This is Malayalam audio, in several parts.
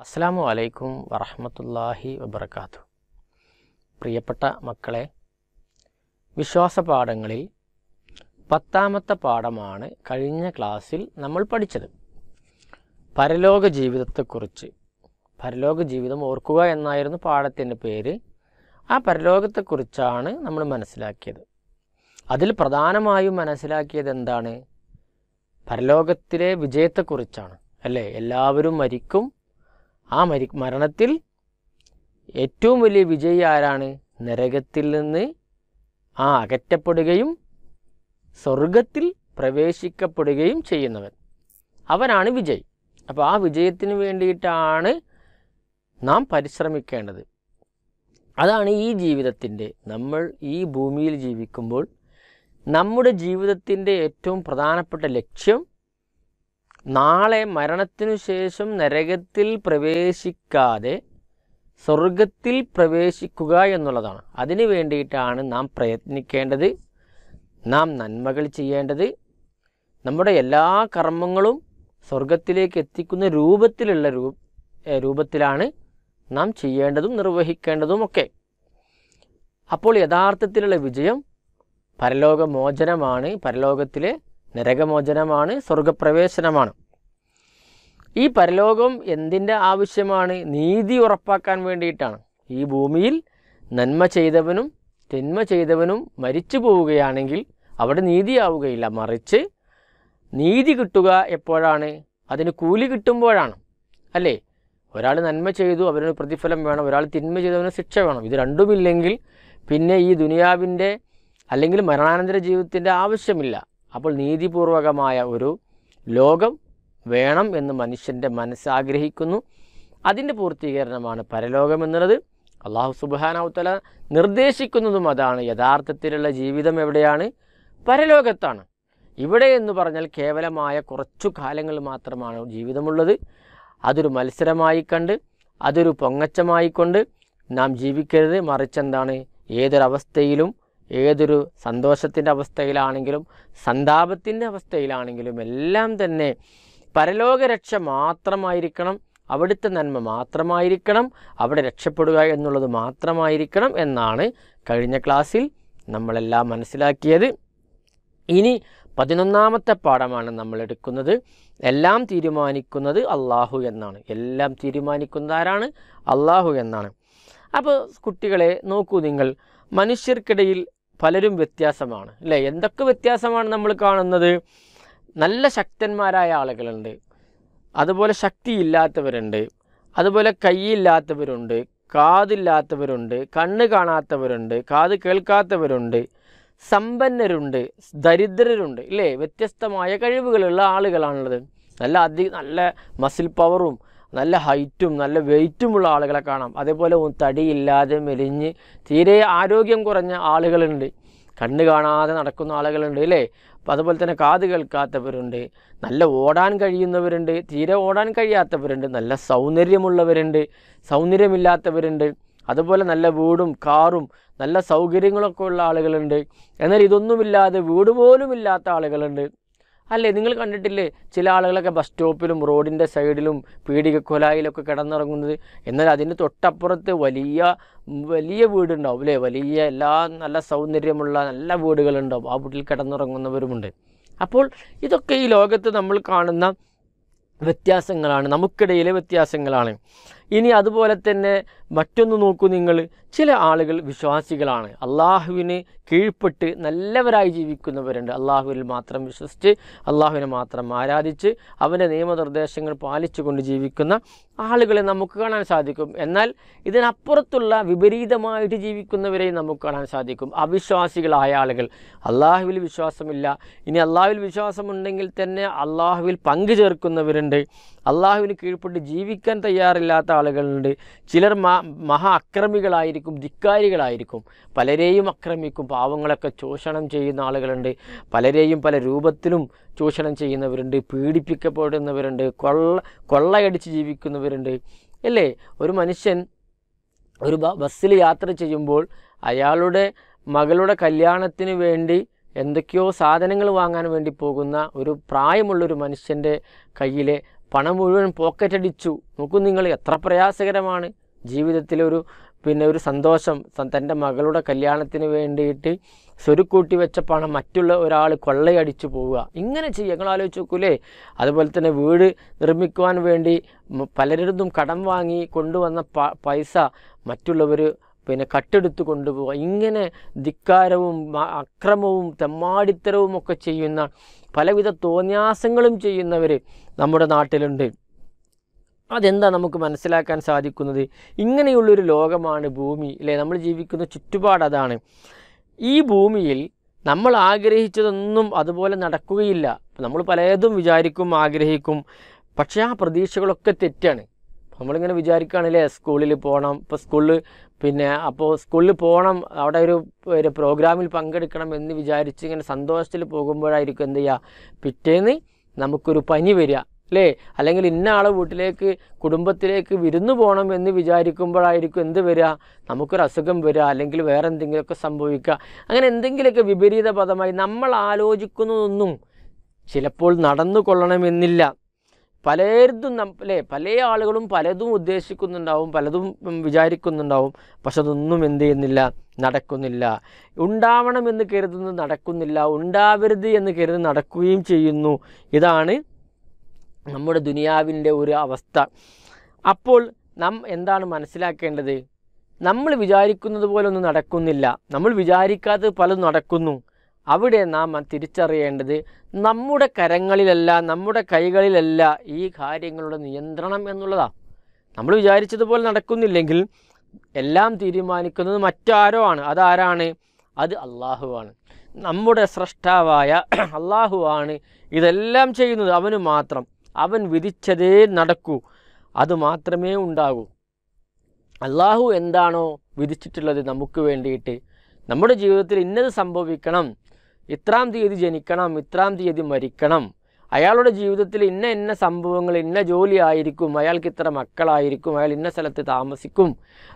അസ്സാമു അലൈക്കും വറഹമത്തല്ലാഹി വബർക്കാത്തു പ്രിയപ്പെട്ട മക്കളെ വിശ്വാസ പാഠങ്ങളിൽ പത്താമത്തെ പാഠമാണ് കഴിഞ്ഞ ക്ലാസ്സിൽ നമ്മൾ പഠിച്ചത് പരലോക ജീവിതത്തെക്കുറിച്ച് പരലോക ജീവിതം ഓർക്കുക എന്നായിരുന്നു പാഠത്തിൻ്റെ പേര് ആ പരലോകത്തെക്കുറിച്ചാണ് നമ്മൾ മനസ്സിലാക്കിയത് അതിൽ പ്രധാനമായും മനസ്സിലാക്കിയത് എന്താണ് പരലോകത്തിലെ വിജയത്തെക്കുറിച്ചാണ് അല്ലേ എല്ലാവരും മരിക്കും ആ മരി മരണത്തിൽ ഏറ്റവും വലിയ വിജയി ആരാണ് നരകത്തിൽ നിന്ന് ആ അകറ്റപ്പെടുകയും സ്വർഗത്തിൽ പ്രവേശിക്കപ്പെടുകയും ചെയ്യുന്നവൻ അവനാണ് വിജയ് അപ്പോൾ ആ വിജയത്തിന് വേണ്ടിയിട്ടാണ് നാം പരിശ്രമിക്കേണ്ടത് അതാണ് ഈ ജീവിതത്തിൻ്റെ നമ്മൾ ഈ ഭൂമിയിൽ ജീവിക്കുമ്പോൾ നമ്മുടെ ജീവിതത്തിൻ്റെ ഏറ്റവും പ്രധാനപ്പെട്ട ലക്ഷ്യം നാളെ മരണത്തിനു ശേഷം നരകത്തിൽ പ്രവേശിക്കാതെ സ്വർഗത്തിൽ പ്രവേശിക്കുക എന്നുള്ളതാണ് അതിനു വേണ്ടിയിട്ടാണ് നാം പ്രയത്നിക്കേണ്ടത് നാം നന്മകൾ ചെയ്യേണ്ടത് നമ്മുടെ എല്ലാ കർമ്മങ്ങളും സ്വർഗത്തിലേക്ക് എത്തിക്കുന്ന രൂപത്തിലുള്ള രൂപത്തിലാണ് നാം ചെയ്യേണ്ടതും നിർവഹിക്കേണ്ടതുമൊക്കെ അപ്പോൾ യഥാർത്ഥത്തിലുള്ള വിജയം പരലോകമോചനമാണ് പരലോകത്തിലെ നരകമോചനമാണ് സ്വർഗപ്രവേശനമാണ് ഈ പരലോകം എന്തിൻ്റെ ആവശ്യമാണ് നീതി ഉറപ്പാക്കാൻ വേണ്ടിയിട്ടാണ് ഈ ഭൂമിയിൽ നന്മ ചെയ്തവനും തിന്മ ചെയ്തവനും മരിച്ചു പോവുകയാണെങ്കിൽ അവിടെ നീതിയാവുകയില്ല മറിച്ച് നീതി കിട്ടുക എപ്പോഴാണ് അതിന് കൂലി കിട്ടുമ്പോഴാണ് അല്ലേ ഒരാൾ നന്മ ചെയ്തു അവനൊരു പ്രതിഫലം വേണം ഒരാൾ തിന്മ ചെയ്തു അവന് ശിക്ഷ വേണം ഇത് രണ്ടുമില്ലെങ്കിൽ പിന്നെ ഈ ദുനിയാവിൻ്റെ അല്ലെങ്കിൽ മരണാനന്തര ജീവിതത്തിൻ്റെ ആവശ്യമില്ല അപ്പോൾ നീതിപൂർവകമായ ഒരു ലോകം വേണം എന്ന് മനുഷ്യൻ്റെ മനസ്സാഗ്രഹിക്കുന്നു അതിൻ്റെ പൂർത്തീകരണമാണ് പരലോകം എന്നുള്ളത് അള്ളാഹു സുബാനാവുത്തല നിർദ്ദേശിക്കുന്നതും അതാണ് യഥാർത്ഥത്തിലുള്ള ജീവിതം എവിടെയാണ് പരലോകത്താണ് ഇവിടെ എന്ന് പറഞ്ഞാൽ കേവലമായ കുറച്ചു കാലങ്ങൾ മാത്രമാണ് ജീവിതമുള്ളത് അതൊരു മത്സരമായി കണ്ട് അതൊരു പൊങ്ങച്ചമായി കൊണ്ട് നാം ജീവിക്കരുത് മറിച്ചെന്താണ് ഏതൊരവസ്ഥയിലും ഏതൊരു സന്തോഷത്തിൻ്റെ അവസ്ഥയിലാണെങ്കിലും സന്താപത്തിൻ്റെ അവസ്ഥയിലാണെങ്കിലും എല്ലാം തന്നെ പരലോകരക്ഷ മാത്രമായിരിക്കണം അവിടുത്തെ നന്മ മാത്രമായിരിക്കണം അവിടെ രക്ഷപ്പെടുക എന്നുള്ളത് മാത്രമായിരിക്കണം എന്നാണ് കഴിഞ്ഞ ക്ലാസ്സിൽ നമ്മളെല്ലാം മനസ്സിലാക്കിയത് ഇനി പതിനൊന്നാമത്തെ പാഠമാണ് നമ്മൾ എടുക്കുന്നത് എല്ലാം തീരുമാനിക്കുന്നത് അള്ളാഹു എന്നാണ് എല്ലാം തീരുമാനിക്കുന്ന ആരാണ് അള്ളാഹു എന്നാണ് അപ്പോൾ കുട്ടികളെ നോക്കൂ നിങ്ങൾ മനുഷ്യർക്കിടയിൽ പലരും വ്യത്യാസമാണ് അല്ലേ എന്തൊക്കെ വ്യത്യാസമാണ് നമ്മൾ കാണുന്നത് നല്ല ശക്തന്മാരായ ആളുകളുണ്ട് അതുപോലെ ശക്തിയില്ലാത്തവരുണ്ട് അതുപോലെ കൈയില്ലാത്തവരുണ്ട് കാതില്ലാത്തവരുണ്ട് കണ്ണ് കാണാത്തവരുണ്ട് കാത് കേൾക്കാത്തവരുണ്ട് സമ്പന്നരുണ്ട് ദരിദ്രരുണ്ട് ഇല്ലേ വ്യത്യസ്തമായ കഴിവുകളുള്ള ആളുകളാണുള്ളത് നല്ല അധിക നല്ല മസിൽ പവറും നല്ല ഹൈറ്റും നല്ല വെയിറ്റുമുള്ള ആളുകളെ കാണാം അതേപോലെ തടിയില്ലാതെ മെലിഞ്ഞ് തീരെ ആരോഗ്യം കുറഞ്ഞ ആളുകളുണ്ട് കണ്ണ് കാണാതെ നടക്കുന്ന ആളുകളുണ്ട് അല്ലേ അപ്പോൾ അതുപോലെ തന്നെ കാത് കേൾക്കാത്തവരുണ്ട് നല്ല ഓടാൻ കഴിയുന്നവരുണ്ട് തീരെ ഓടാൻ കഴിയാത്തവരുണ്ട് നല്ല സൗന്ദര്യമുള്ളവരുണ്ട് സൗന്ദര്യമില്ലാത്തവരുണ്ട് അതുപോലെ നല്ല വീടും കാറും നല്ല സൗകര്യങ്ങളൊക്കെ ഉള്ള ആളുകളുണ്ട് എന്നാൽ ഇതൊന്നുമില്ലാതെ വീട് പോലും ഇല്ലാത്ത ആളുകളുണ്ട് അല്ലേ നിങ്ങൾ കണ്ടിട്ടില്ലേ ചില ആളുകളൊക്കെ ബസ് സ്റ്റോപ്പിലും റോഡിൻ്റെ സൈഡിലും പീടികക്കൊലായിലൊക്കെ കിടന്നിറങ്ങുന്നത് എന്നാൽ അതിൻ്റെ തൊട്ടപ്പുറത്ത് വലിയ വലിയ വീടുണ്ടാവും അല്ലേ വലിയ എല്ലാ നല്ല സൗന്ദര്യമുള്ള നല്ല വീടുകളുണ്ടാവും ആ വീട്ടിൽ കിടന്നിറങ്ങുന്നവരുമുണ്ട് അപ്പോൾ ഇതൊക്കെ ഈ ലോകത്ത് നമ്മൾ കാണുന്ന വ്യത്യാസങ്ങളാണ് നമുക്കിടയിലെ വ്യത്യാസങ്ങളാണ് ഇനി അതുപോലെ തന്നെ മറ്റൊന്ന് നോക്കൂ നിങ്ങൾ ചില ആളുകൾ വിശ്വാസികളാണ് അള്ളാഹുവിന് കീഴ്പ്പെട്ട് നല്ലവരായി ജീവിക്കുന്നവരുണ്ട് അള്ളാഹുവിൽ മാത്രം വിശ്വസിച്ച് അള്ളാഹുവിനെ മാത്രം ആരാധിച്ച് അവൻ്റെ നിയമനിർദ്ദേശങ്ങൾ പാലിച്ചുകൊണ്ട് ജീവിക്കുന്ന ആളുകളെ നമുക്ക് കാണാൻ സാധിക്കും എന്നാൽ ഇതിനപ്പുറത്തുള്ള വിപരീതമായിട്ട് ജീവിക്കുന്നവരെയും നമുക്ക് കാണാൻ സാധിക്കും അവിശ്വാസികളായ ആളുകൾ അള്ളാഹുവിൽ വിശ്വാസമില്ല ഇനി അള്ളാഹുവിൽ വിശ്വാസമുണ്ടെങ്കിൽ തന്നെ അള്ളാഹുവിൽ പങ്കു ചേർക്കുന്നവരുണ്ട് അള്ളാഹുവിന് കീഴ്പ്പെട്ട് ജീവിക്കാൻ തയ്യാറില്ലാത്ത ആളുകളുണ്ട് ചിലർ മഹാ അക്രമികളായിരിക്കും ധിക്കാരികളായിരിക്കും പലരെയും അക്രമിക്കും പാവങ്ങളൊക്കെ ചൂഷണം ചെയ്യുന്ന ആളുകളുണ്ട് പലരെയും പല രൂപത്തിലും ചൂഷണം ചെയ്യുന്നവരുണ്ട് പീഡിപ്പിക്കപ്പെടുന്നവരുണ്ട് കൊള്ള കൊള്ളയടിച്ച് ജീവിക്കുന്നവരുണ്ട് അല്ലേ ഒരു മനുഷ്യൻ ഒരു ബസ്സിൽ യാത്ര ചെയ്യുമ്പോൾ അയാളുടെ മകളുടെ കല്യാണത്തിന് വേണ്ടി എന്തൊക്കെയോ സാധനങ്ങൾ വാങ്ങാൻ വേണ്ടി പോകുന്ന ഒരു പ്രായമുള്ളൊരു മനുഷ്യൻ്റെ കയ്യിലെ പണം മുഴുവൻ പോക്കറ്റടിച്ചു നോക്കൂ നിങ്ങൾ എത്ര പ്രയാസകരമാണ് ജീവിതത്തിലൊരു പിന്നെ ഒരു സന്തോഷം തൻ്റെ മകളുടെ കല്യാണത്തിന് വേണ്ടിയിട്ട് സ്വരുക്കൂട്ടി വെച്ച പണം മറ്റുള്ള ഒരാൾ കൊള്ളയടിച്ചു പോവുക ഇങ്ങനെ ചെയ്യുക ഞങ്ങൾ ആലോചിച്ച് നോക്കൂലേ അതുപോലെ തന്നെ വീട് നിർമ്മിക്കുവാൻ വേണ്ടി പലരുടെ കടം വാങ്ങി കൊണ്ടുവന്ന പൈസ മറ്റുള്ളവർ പിന്നെ കട്ടെടുത്ത് കൊണ്ടുപോവുക ഇങ്ങനെ ധിക്കാരവും അക്രമവും തെമ്മാടിത്തരവും ഒക്കെ ചെയ്യുന്ന പലവിധ തോന്യാസങ്ങളും ചെയ്യുന്നവർ നമ്മുടെ നാട്ടിലുണ്ട് അതെന്താ നമുക്ക് മനസ്സിലാക്കാൻ സാധിക്കുന്നത് ഇങ്ങനെയുള്ളൊരു ലോകമാണ് ഭൂമി അല്ലേ നമ്മൾ ജീവിക്കുന്ന ചുറ്റുപാട് അതാണ് ഈ ഭൂമിയിൽ നമ്മൾ ആഗ്രഹിച്ചതൊന്നും അതുപോലെ നടക്കുകയില്ല നമ്മൾ പലതും വിചാരിക്കും ആഗ്രഹിക്കും പക്ഷേ ആ പ്രതീക്ഷകളൊക്കെ തെറ്റാണ് നമ്മളിങ്ങനെ വിചാരിക്കുകയാണല്ലേ സ്കൂളിൽ പോകണം ഇപ്പോൾ സ്കൂളിൽ പിന്നെ അപ്പോൾ സ്കൂളിൽ പോകണം അവിടെ ഒരു ഒരു പ്രോഗ്രാമിൽ പങ്കെടുക്കണം എന്ന് വിചാരിച്ച് ഇങ്ങനെ സന്തോഷത്തിൽ പോകുമ്പോഴായിരിക്കും എന്ത് ചെയ്യുക പിറ്റേന്ന് നമുക്കൊരു പനി വരിക അല്ലേ അല്ലെങ്കിൽ ഇന്ന ആളെ വീട്ടിലേക്ക് കുടുംബത്തിലേക്ക് വിരുന്നു പോകണം എന്ന് വിചാരിക്കുമ്പോഴായിരിക്കും എന്ത് വരിക നമുക്കൊരു അസുഖം വരിക അല്ലെങ്കിൽ വേറെ എന്തെങ്കിലുമൊക്കെ സംഭവിക്കുക അങ്ങനെ എന്തെങ്കിലുമൊക്കെ വിപരീത പദമായി നമ്മൾ ആലോചിക്കുന്നതൊന്നും ചിലപ്പോൾ നടന്നു കൊള്ളണമെന്നില്ല പലയിടത്തും അല്ലേ പല ആളുകളും പലതും ഉദ്ദേശിക്കുന്നുണ്ടാവും പലതും വിചാരിക്കുന്നുണ്ടാവും പക്ഷെ അതൊന്നും എന്ത് ചെയ്യുന്നില്ല നടക്കുന്നില്ല ഉണ്ടാവണമെന്ന് കരുതുന്നത് നടക്കുന്നില്ല ഉണ്ടാവരുത് എന്ന് കരുതുന്നത് നടക്കുകയും ചെയ്യുന്നു ഇതാണ് നമ്മുടെ ദുനിയാവിൻ്റെ ഒരു അവസ്ഥ അപ്പോൾ നാം എന്താണ് മനസ്സിലാക്കേണ്ടത് നമ്മൾ വിചാരിക്കുന്നത് പോലെ ഒന്നും നടക്കുന്നില്ല നമ്മൾ വിചാരിക്കാത്തത് പലതും നടക്കുന്നു അവിടെ നാം തിരിച്ചറിയേണ്ടത് നമ്മുടെ കരങ്ങളിലല്ല നമ്മുടെ കൈകളിലല്ല ഈ കാര്യങ്ങളുടെ നിയന്ത്രണം എന്നുള്ളതാണ് നമ്മൾ വിചാരിച്ചതുപോലെ നടക്കുന്നില്ലെങ്കിൽ എല്ലാം തീരുമാനിക്കുന്നത് മറ്റാരോ ആണ് അതാരാണ് അത് അള്ളാഹുവാണ് നമ്മുടെ സ്രഷ്ടാവായ അള്ളാഹുവാണ് ഇതെല്ലാം ചെയ്യുന്നത് അവന് മാത്രം അവൻ വിധിച്ചതേ നടക്കൂ അത് മാത്രമേ ഉണ്ടാകൂ അള്ളാഹു എന്താണോ വിധിച്ചിട്ടുള്ളത് നമുക്ക് വേണ്ടിയിട്ട് നമ്മുടെ ജീവിതത്തിൽ ഇന്നത് സംഭവിക്കണം ഇത്രാം തീയതി ജനിക്കണം ഇത്രാം തീയതി മരിക്കണം അയാളുടെ ജീവിതത്തിൽ ഇന്ന ഇന്ന സംഭവങ്ങൾ ഇന്ന ജോലി ആയിരിക്കും അയാൾക്ക് ഇത്ര മക്കളായിരിക്കും അയാൾ ഇന്ന സ്ഥലത്ത് താമസിക്കും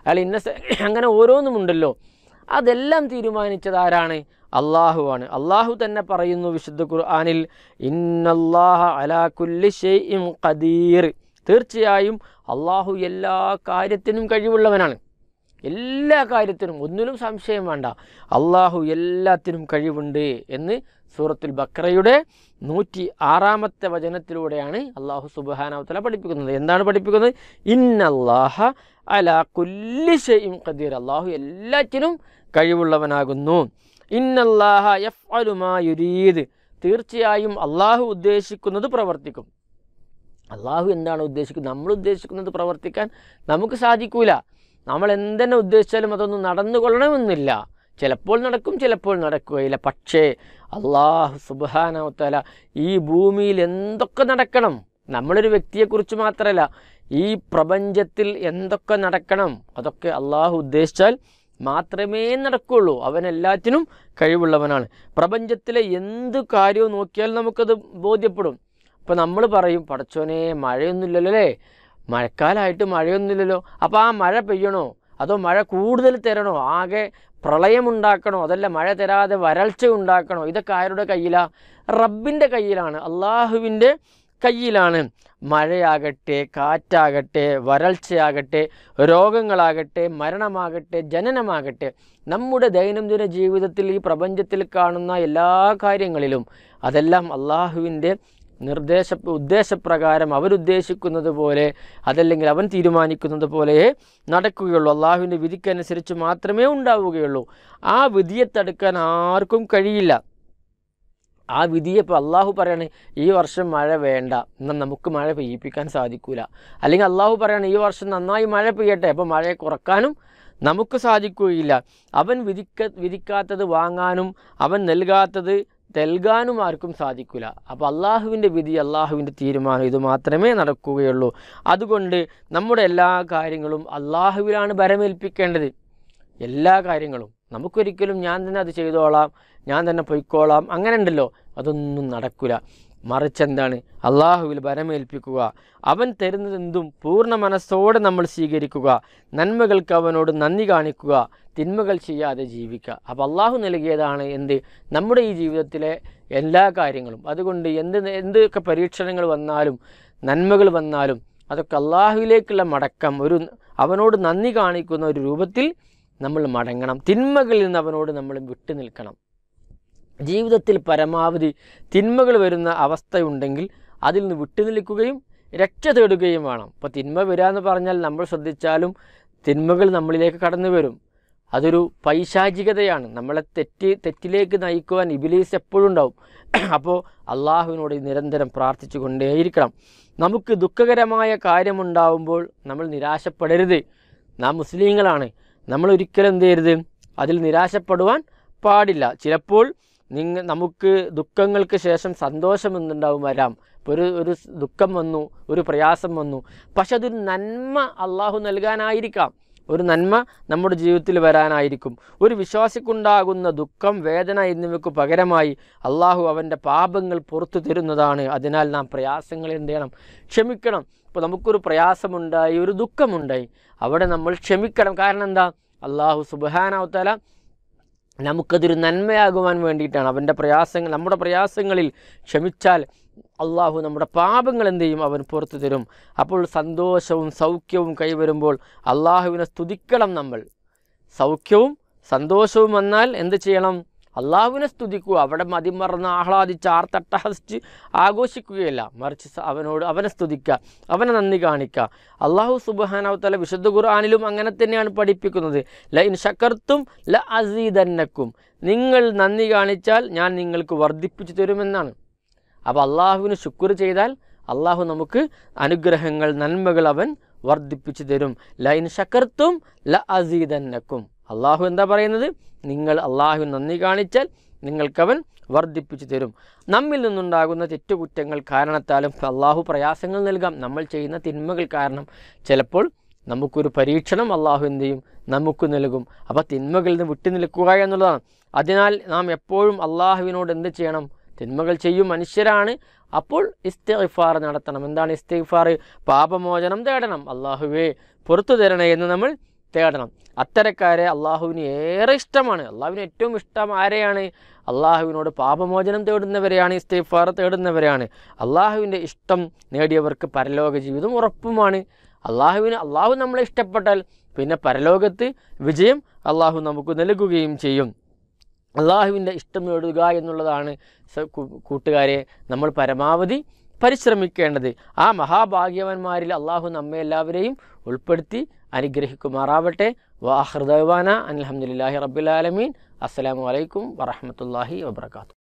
അയാൾ ഇന്ന അങ്ങനെ ഓരോന്നുമുണ്ടല്ലോ അതെല്ലാം തീരുമാനിച്ചത് ആരാണ് അള്ളാഹുവാണ് അള്ളാഹു തന്നെ പറയുന്നു വിശുദ്ധ ഖുർആാനിൽ ഇന്നല്ലാഹ അലാകുല്ലി ഷെയ്ഇം ഖദീർ തീർച്ചയായും അള്ളാഹു എല്ലാ കാര്യത്തിനും കഴിവുള്ളവനാണ് എല്ലാ കാര്യത്തിനും ഒന്നിലും സംശയം വേണ്ട അള്ളാഹു എല്ലാത്തിനും കഴിവുണ്ട് എന്ന് സൂറത്തുൽ ബക്രയുടെ നൂറ്റി ആറാമത്തെ വചനത്തിലൂടെയാണ് അള്ളാഹു സുബാനാവത്തല പഠിപ്പിക്കുന്നത് എന്താണ് പഠിപ്പിക്കുന്നത് ഇന്നല്ലാഹ അല കുല്ലിശയും കദീർ അള്ളാഹു എല്ലാറ്റിനും കഴിവുള്ളവനാകുന്നു ഇന്നല്ലാഹ എഫ് അലുമായുരീദ് തീർച്ചയായും അള്ളാഹു ഉദ്ദേശിക്കുന്നത് പ്രവർത്തിക്കും അള്ളാഹു എന്താണ് ഉദ്ദേശിക്കുന്നത് നമ്മൾ ഉദ്ദേശിക്കുന്നത് പ്രവർത്തിക്കാൻ നമുക്ക് സാധിക്കൂല നമ്മൾ എന്തെന്നെ ഉദ്ദേശിച്ചാലും അതൊന്നും നടന്നുകൊള്ളണമെന്നില്ല ചിലപ്പോൾ നടക്കും ചിലപ്പോൾ നടക്കുകയില്ല പക്ഷേ അള്ളാഹു സുബാനവത്തല ഈ ഭൂമിയിൽ എന്തൊക്കെ നടക്കണം നമ്മളൊരു വ്യക്തിയെക്കുറിച്ച് മാത്രമല്ല ഈ പ്രപഞ്ചത്തിൽ എന്തൊക്കെ നടക്കണം അതൊക്കെ അള്ളാഹു ഉദ്ദേശിച്ചാൽ മാത്രമേ നടക്കുകയുള്ളൂ അവൻ എല്ലാത്തിനും കഴിവുള്ളവനാണ് പ്രപഞ്ചത്തിലെ എന്ത് കാര്യവും നോക്കിയാൽ നമുക്കത് ബോധ്യപ്പെടും അപ്പോൾ നമ്മൾ പറയും പടച്ചോനെ മഴയൊന്നുമില്ലല്ലോ അല്ലേ മഴക്കാലമായിട്ട് മഴയൊന്നുമില്ലല്ലോ അപ്പോൾ ആ മഴ പെയ്യണോ അതോ മഴ കൂടുതൽ തരണോ ആകെ പ്രളയമുണ്ടാക്കണോ അതല്ല മഴ തരാതെ വരൾച്ച ഉണ്ടാക്കണോ ഇതൊക്കെ ആരുടെ കയ്യിലാണ് റബ്ബിൻ്റെ കയ്യിലാണ് അള്ളാഹുവിൻ്റെ കയ്യിലാണ് മഴയാകട്ടെ കാറ്റാകട്ടെ വരൾച്ചയാകട്ടെ രോഗങ്ങളാകട്ടെ മരണമാകട്ടെ ജനനമാകട്ടെ നമ്മുടെ ദൈനംദിന ജീവിതത്തിൽ ഈ പ്രപഞ്ചത്തിൽ കാണുന്ന എല്ലാ കാര്യങ്ങളിലും അതെല്ലാം അള്ളാഹുവിൻ്റെ നിർദ്ദേശ ഉദ്ദേശപ്രകാരം അവരുദ്ദേശിക്കുന്നത് പോലെ അതല്ലെങ്കിൽ അവൻ തീരുമാനിക്കുന്നത് പോലെ നടക്കുകയുള്ളൂ അള്ളാഹുവിൻ്റെ വിധിക്കനുസരിച്ച് മാത്രമേ ഉണ്ടാവുകയുള്ളൂ ആ വിധിയെ തടുക്കാൻ ആർക്കും കഴിയില്ല ആ വിധിയെ ഇപ്പോൾ അള്ളാഹു പറയണേ ഈ വർഷം മഴ വേണ്ട എന്നാൽ നമുക്ക് മഴ പെയ്യിപ്പിക്കാൻ സാധിക്കൂല അല്ലെങ്കിൽ അള്ളാഹു പറയണേ ഈ വർഷം നന്നായി മഴ പെയ്യട്ടെ അപ്പോൾ മഴയെ കുറക്കാനും നമുക്ക് സാധിക്കുകയില്ല അവൻ വിധിക്ക വിധിക്കാത്തത് വാങ്ങാനും അവൻ നൽകാത്തത് നൽകാനും ആർക്കും സാധിക്കില്ല അപ്പോൾ അള്ളാഹുവിൻ്റെ വിധി അള്ളാഹുവിൻ്റെ തീരുമാനം ഇത് മാത്രമേ നടക്കുകയുള്ളൂ അതുകൊണ്ട് നമ്മുടെ എല്ലാ കാര്യങ്ങളും അള്ളാഹുവിലാണ് ഭരമേൽപ്പിക്കേണ്ടത് എല്ലാ കാര്യങ്ങളും നമുക്കൊരിക്കലും ഞാൻ തന്നെ അത് ചെയ്തോളാം ഞാൻ തന്നെ പൊയ്ക്കോളാം അങ്ങനെ ഉണ്ടല്ലോ അതൊന്നും നടക്കില്ല മറിച്ചെന്താണ് അള്ളാഹുവിൽ ഭരമേൽപ്പിക്കുക അവൻ തരുന്നതെന്തും പൂർണ്ണ മനസ്സോടെ നമ്മൾ സ്വീകരിക്കുക നന്മകൾക്ക് അവനോട് നന്ദി കാണിക്കുക തിന്മകൾ ചെയ്യാതെ ജീവിക്കുക അപ്പോൾ അള്ളാഹു നൽകിയതാണ് എന്ത് നമ്മുടെ ഈ ജീവിതത്തിലെ എല്ലാ കാര്യങ്ങളും അതുകൊണ്ട് എന്ത് എന്തൊക്കെ പരീക്ഷണങ്ങൾ വന്നാലും നന്മകൾ വന്നാലും അതൊക്കെ അള്ളാഹുവിലേക്കുള്ള മടക്കം ഒരു അവനോട് നന്ദി കാണിക്കുന്ന ഒരു രൂപത്തിൽ നമ്മൾ മടങ്ങണം തിന്മകളിൽ നിന്ന് അവനോട് നമ്മൾ വിട്ടു നിൽക്കണം ജീവിതത്തിൽ പരമാവധി തിന്മകൾ വരുന്ന അവസ്ഥയുണ്ടെങ്കിൽ അതിൽ നിന്ന് വിട്ടുനിൽക്കുകയും രക്ഷ തേടുകയും വേണം അപ്പോൾ തിന്മ വരിക എന്ന് പറഞ്ഞാൽ നമ്മൾ ശ്രദ്ധിച്ചാലും തിന്മകൾ നമ്മളിലേക്ക് കടന്നു വരും അതൊരു പൈശാചികതയാണ് നമ്മളെ തെറ്റി തെറ്റിലേക്ക് നയിക്കുവാൻ ഇബിലീസ് എപ്പോഴും ഉണ്ടാവും അപ്പോൾ അള്ളാഹുവിനോട് നിരന്തരം പ്രാർത്ഥിച്ചു കൊണ്ടേയിരിക്കണം നമുക്ക് ദുഃഖകരമായ കാര്യമുണ്ടാവുമ്പോൾ നമ്മൾ നിരാശപ്പെടരുത് നാം മുസ്ലിങ്ങളാണ് നമ്മൾ ഒരിക്കലും എന്ത് ചെയ്യരുത് അതിൽ നിരാശപ്പെടുവാൻ പാടില്ല ചിലപ്പോൾ നിങ്ങ നമുക്ക് ദുഃഖങ്ങൾക്ക് ശേഷം സന്തോഷം വരാം ഒരു ഒരു ദുഃഖം വന്നു ഒരു പ്രയാസം വന്നു പക്ഷെ അതൊരു നന്മ അള്ളാഹു നൽകാനായിരിക്കാം ഒരു നന്മ നമ്മുടെ ജീവിതത്തിൽ വരാനായിരിക്കും ഒരു വിശ്വാസിക്കുണ്ടാകുന്ന ദുഃഖം വേദന എന്നിവയ്ക്ക് പകരമായി അള്ളാഹു അവൻ്റെ പാപങ്ങൾ പുറത്തു തരുന്നതാണ് അതിനാൽ നാം പ്രയാസങ്ങൾ എന്ത് ചെയ്യണം ക്ഷമിക്കണം ഇപ്പോൾ നമുക്കൊരു പ്രയാസമുണ്ടായി ഒരു ദുഃഖമുണ്ടായി അവിടെ നമ്മൾ ക്ഷമിക്കണം കാരണം എന്താ അള്ളാഹു സുബാനാവത്തല നമുക്കതൊരു നന്മയാകുവാൻ വേണ്ടിയിട്ടാണ് അവൻ്റെ പ്രയാസങ്ങൾ നമ്മുടെ പ്രയാസങ്ങളിൽ ക്ഷമിച്ചാൽ അള്ളാഹു നമ്മുടെ പാപങ്ങൾ എന്ത് ചെയ്യും അവൻ പുറത്തു തരും അപ്പോൾ സന്തോഷവും സൗഖ്യവും കൈവരുമ്പോൾ അള്ളാഹുവിനെ സ്തുതിക്കണം നമ്മൾ സൗഖ്യവും സന്തോഷവും വന്നാൽ എന്ത് ചെയ്യണം അള്ളാഹുവിനെ സ്തുതിക്കുക അവിടെ മതിമറന്ന് ആഹ്ലാദിച്ച് ആർത്തട്ടഹസിച്ച് ആഘോഷിക്കുകയല്ല മറിച്ച് അവനോട് അവനെ സ്തുതിക്കുക അവനെ നന്ദി കാണിക്കുക അള്ളാഹു സുബാനാവത്തല വിശുദ്ധ ഖുർആാനിലും അങ്ങനെ തന്നെയാണ് പഠിപ്പിക്കുന്നത് ല ഇൻ ഷക്കർത്തും ല അസീദന്നക്കും നിങ്ങൾ നന്ദി കാണിച്ചാൽ ഞാൻ നിങ്ങൾക്ക് വർദ്ധിപ്പിച്ചു തരുമെന്നാണ് അപ്പോൾ അള്ളാഹുവിന് ശുക്ർ ചെയ്താൽ അള്ളാഹു നമുക്ക് അനുഗ്രഹങ്ങൾ നന്മകൾ അവൻ വർദ്ധിപ്പിച്ചു തരും ലൈൻ ഷക്കർത്തും ല അസീദന്നക്കും അള്ളാഹു എന്താ പറയുന്നത് നിങ്ങൾ അള്ളാഹു നന്ദി കാണിച്ചാൽ നിങ്ങൾക്കവൻ വർദ്ധിപ്പിച്ചു തരും നമ്മിൽ നിന്നുണ്ടാകുന്ന തെറ്റുകുറ്റങ്ങൾ കാരണത്താലും അള്ളാഹു പ്രയാസങ്ങൾ നൽകാം നമ്മൾ ചെയ്യുന്ന തിന്മകൾ കാരണം ചിലപ്പോൾ നമുക്കൊരു പരീക്ഷണം അള്ളാഹു എന്ത് ചെയ്യും നമുക്ക് നൽകും അപ്പോൾ തിന്മകളിൽ നിന്ന് നിൽക്കുക എന്നുള്ളതാണ് അതിനാൽ നാം എപ്പോഴും അള്ളാഹുവിനോട് എന്ത് ചെയ്യണം തിന്മകൾ ചെയ്യും മനുഷ്യരാണ് അപ്പോൾ ഇസ്തഫാർ നടത്തണം എന്താണ് ഇസ്തഫാർ പാപമോചനം തേടണം അള്ളാഹുവേ പുറത്തു തരണേ എന്ന് നമ്മൾ തേടണം അത്തരക്കാരെ അള്ളാഹുവിന് ഏറെ ഇഷ്ടമാണ് അള്ളാഹുവിന് ഏറ്റവും ഇഷ്ടം ആരെയാണ് അള്ളാഹുവിനോട് പാപമോചനം തേടുന്നവരെയാണ് ഇസ്തീഫാർ തേടുന്നവരെയാണ് അള്ളാഹുവിൻ്റെ ഇഷ്ടം നേടിയവർക്ക് പരലോക ജീവിതം ഉറപ്പുമാണ് അള്ളാഹുവിന് അള്ളാഹു നമ്മളെ ഇഷ്ടപ്പെട്ടാൽ പിന്നെ പരലോകത്ത് വിജയം അള്ളാഹു നമുക്ക് നൽകുകയും ചെയ്യും അള്ളാഹുവിൻ്റെ ഇഷ്ടം നേടുക എന്നുള്ളതാണ് കൂട്ടുകാരെ നമ്മൾ പരമാവധി പരിശ്രമിക്കേണ്ടത് ആ മഹാഭാഗ്യവന്മാരിൽ അള്ളാഹു നമ്മെ എല്ലാവരെയും ഉൾപ്പെടുത്തി അനുഗ്രഹിക്കുമാറാവട്ടെ വാഹൃദവാന അലഹമുല്ലാഹി റബ്ബുലാലമീൻ അസ്സാം വലൈക്കും വറഹമത്തല്ലാഹി വാത്തു